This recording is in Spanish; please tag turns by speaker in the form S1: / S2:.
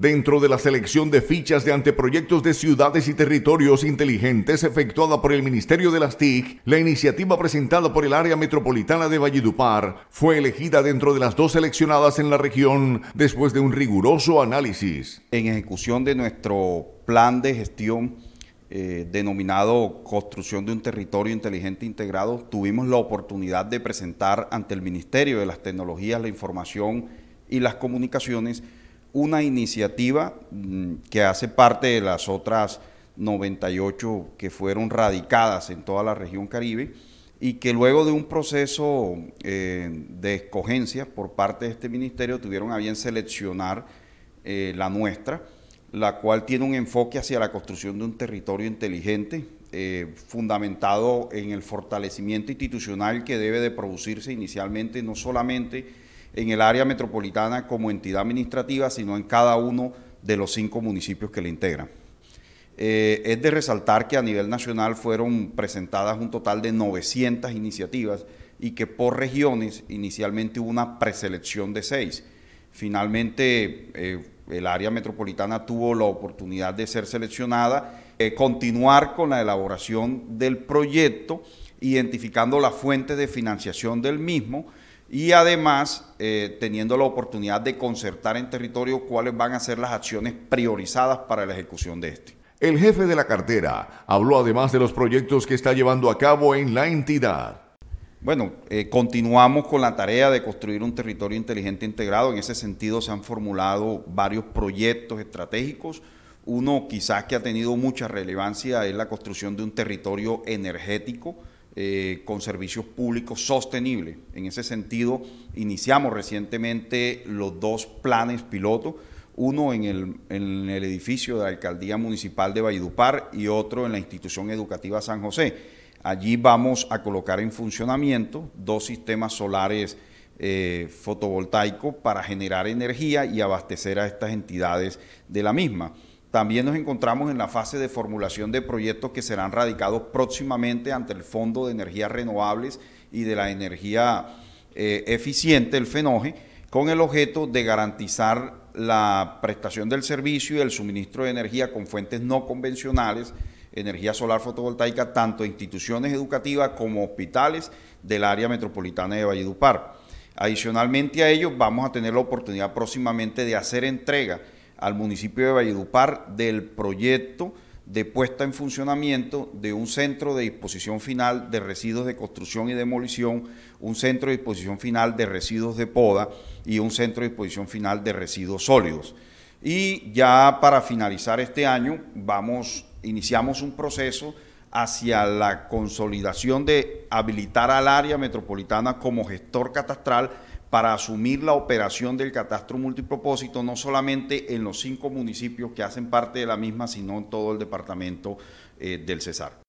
S1: dentro de la selección de fichas de anteproyectos de ciudades y territorios inteligentes efectuada por el Ministerio de las TIC, la iniciativa presentada por el área metropolitana de Valledupar fue elegida dentro de las dos seleccionadas en la región después de un riguroso análisis.
S2: En ejecución de nuestro plan de gestión eh, denominado Construcción de un Territorio Inteligente Integrado, tuvimos la oportunidad de presentar ante el Ministerio de las Tecnologías, la Información y las Comunicaciones una iniciativa mm, que hace parte de las otras 98 que fueron radicadas en toda la región caribe y que luego de un proceso eh, de escogencia por parte de este ministerio tuvieron a bien seleccionar eh, la nuestra, la cual tiene un enfoque hacia la construcción de un territorio inteligente, eh, fundamentado en el fortalecimiento institucional que debe de producirse inicialmente no solamente en el área metropolitana como entidad administrativa, sino en cada uno de los cinco municipios que le integran. Eh, es de resaltar que a nivel nacional fueron presentadas un total de 900 iniciativas y que por regiones inicialmente hubo una preselección de seis. Finalmente, eh, el área metropolitana tuvo la oportunidad de ser seleccionada, eh, continuar con la elaboración del proyecto, identificando la fuente de financiación del mismo, y además eh, teniendo la oportunidad de concertar en territorio cuáles van a ser las acciones priorizadas para la ejecución de este. El jefe de la cartera habló además de los proyectos que está llevando a cabo en la entidad. Bueno, eh, continuamos con la tarea de construir un territorio inteligente integrado. En ese sentido se han formulado varios proyectos estratégicos. Uno quizás que ha tenido mucha relevancia es la construcción de un territorio energético eh, con servicios públicos sostenibles. En ese sentido, iniciamos recientemente los dos planes piloto, uno en el, edificio de la Alcaldía Municipal de Valledupar y otro en la institución educativa San José. Allí vamos a colocar en funcionamiento dos sistemas solares eh, fotovoltaicos para generar energía y abastecer a estas entidades de la misma. También nos encontramos en la fase de formulación de proyectos que serán radicados próximamente ante el Fondo de Energías Renovables y de la Energía eh, Eficiente, el FENOGE, con el objeto de garantizar la prestación del servicio y el suministro de energía con fuentes no convencionales, energía solar fotovoltaica, tanto instituciones educativas como hospitales del área metropolitana de Valledupar. Adicionalmente a ello, vamos a tener la oportunidad próximamente de hacer entrega al municipio de Valledupar del proyecto de puesta en funcionamiento de un centro de disposición final de residuos de construcción y demolición, un centro de disposición final de residuos de poda y un centro de disposición final de residuos sólidos. Y ya para finalizar este año, vamos, iniciamos un proceso hacia la consolidación de habilitar al área metropolitana como gestor catastral para asumir la operación del catastro multipropósito, no solamente en los cinco municipios que hacen parte de la misma, sino en todo el departamento eh, del Cesar.